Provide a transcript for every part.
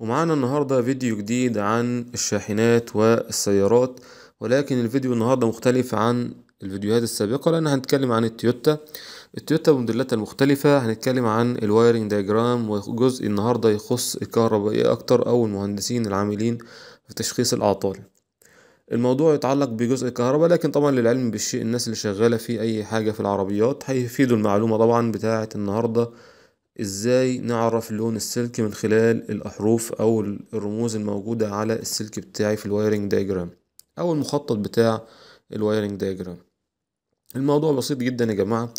ومعانا النهاردة فيديو جديد عن الشاحنات والسيارات ولكن الفيديو النهاردة مختلف عن الفيديوهات السابقة لأن هنتكلم عن التويوتا التويوتا وموديلاتها المختلفة هنتكلم عن الوايرنج دياجرام وجزء النهاردة يخص الكهربائية أكتر أو المهندسين العاملين في تشخيص الأعطال الموضوع يتعلق بجزء الكهرباء لكن طبعا للعلم بالشيء الناس اللي شغالة في أي حاجة في العربيات هيفيدوا المعلومة طبعا بتاعة النهاردة ازاي نعرف لون السلك من خلال الاحروف او الرموز الموجودة على السلك بتاعي في الوايرنج دايجرام او المخطط بتاع الوايرنج دايجرام الموضوع بسيط جدا يا جماعة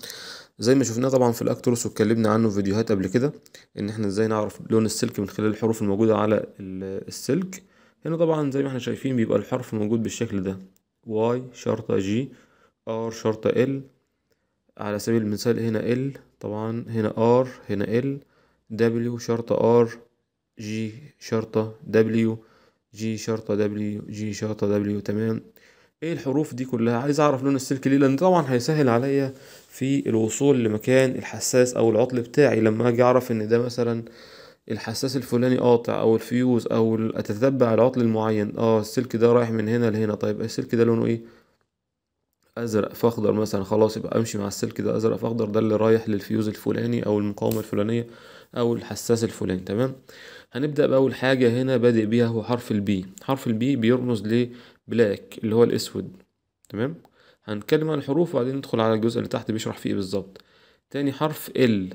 زي ما شفناه طبعا في الاكتروس واتكلمنا عنه في فيديوهات قبل كده ان احنا ازاي نعرف لون السلك من خلال الحروف الموجودة على السلك هنا طبعا زي ما احنا شايفين بيبقى الحرف موجود بالشكل ده واي شرطة جي ار شرطة ال على سبيل المثال هنا ال طبعا هنا ار هنا ال دبليو شرطة ار جي شرطة دبليو جي شرطة دبليو جي شرطة دبليو تمام ايه الحروف دي كلها عايز اعرف لون السلك ليه لان طبعا هيسهل عليا في الوصول لمكان الحساس او العطل بتاعي لما اجي اعرف ان ده مثلا الحساس الفلاني قاطع او الفيوز او اتتبع العطل المعين اه السلك ده رايح من هنا لهنا طيب السلك ده لونه ايه ازرق فاخضر مثلا خلاص يبقى امشي مع السلك ده ازرق فاخضر ده اللي رايح للفيوز الفلاني او المقاومه الفلانيه او الحساس الفلاني تمام هنبدا باول حاجه هنا بادئ بيها هو حرف البي حرف البي بيرمز لبلاك اللي هو الاسود تمام هنتكلم عن الحروف وبعدين ندخل على الجزء اللي تحت بيشرح فيه إيه بالظبط تاني حرف ال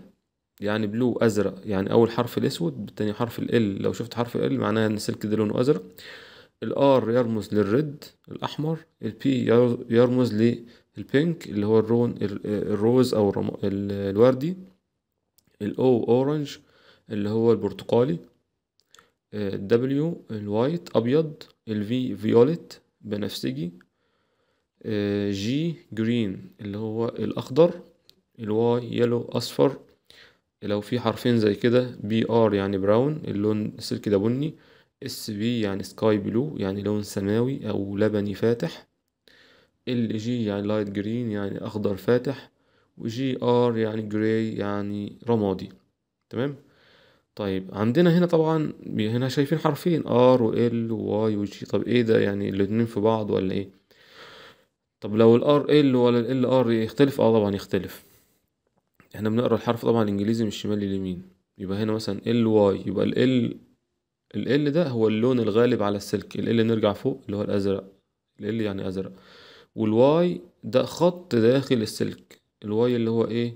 يعني بلو ازرق يعني اول حرف الاسود تاني حرف ال لو شفت حرف ال معناها ان السلك ده لونه ازرق الار يرمز للريد الاحمر البي يرمز للبينك اللي هو الرون الروز او الوردي الاو اورنج اللي هو البرتقالي الدبليو الوايت ابيض الفي فيوليت بنفسجي جي جرين اللي هو الاخضر الواي يلو اصفر لو في حرفين زي كده بي ار يعني براون اللون السلكي ده بني اس بي يعني سكاي بلو يعني لون سماوي او لبني فاتح ال جي يعني لايت جرين يعني اخضر فاتح وجي ار يعني جراي يعني رمادي تمام طيب عندنا هنا طبعا هنا شايفين حرفين ار وال وواي وجي طب ايه ده يعني الاتنين في بعض ولا ايه طب لو الار ال ولا ال ار يختلف اه طبعا يختلف احنا بنقرا الحرف طبعا الانجليزي من الشمال لليمين يبقى هنا مثلا ال واي يبقى ال ال L ده هو اللون الغالب على السلك ال L نرجع فوق اللي هو الأزرق ال L يعني أزرق والواي ده خط داخل السلك الواي اللي هو ايه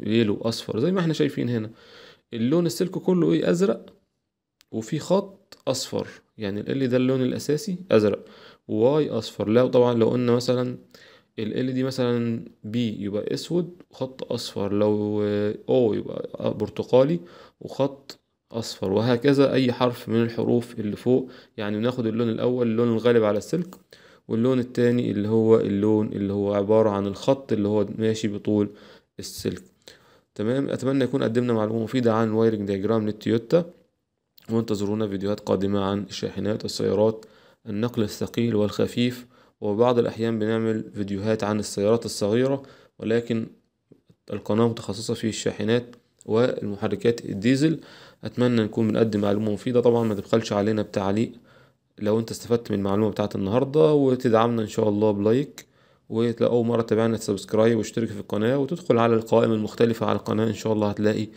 يلو اصفر زي ما احنا شايفين هنا اللون السلك كله ايه ازرق وفي خط اصفر يعني ال ده اللون الاساسي ازرق وواي اصفر لو طبعا لو قلنا مثلا ال دي مثلا بي يبقى اسود وخط اصفر لو او آه، يبقى آه، برتقالي وخط أصفر وهكذا أي حرف من الحروف اللي فوق يعني ناخد اللون الأول اللون الغالب على السلك واللون التاني اللي هو اللون اللي هو عبارة عن الخط اللي هو ماشي بطول السلك تمام أتمنى يكون قدمنا معلومة مفيدة عن وايرنج دياجرام للتويوتا وانتظرونا فيديوهات قادمة عن الشاحنات السيارات النقل الثقيل والخفيف وبعض الأحيان بنعمل فيديوهات عن السيارات الصغيرة ولكن القناة متخصصة في الشاحنات والمحركات الديزل اتمنى نكون بنقدم معلومه مفيده طبعا ما تبخلش علينا بتعليق لو انت استفدت من المعلومه بتاعت النهارده وتدعمنا ان شاء الله بلايك ولو اول مره تابعنا سبسكرايب واشترك في القناه وتدخل على القوائم المختلفه على القناه ان شاء الله هتلاقي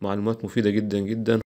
معلومات مفيده جدا جدا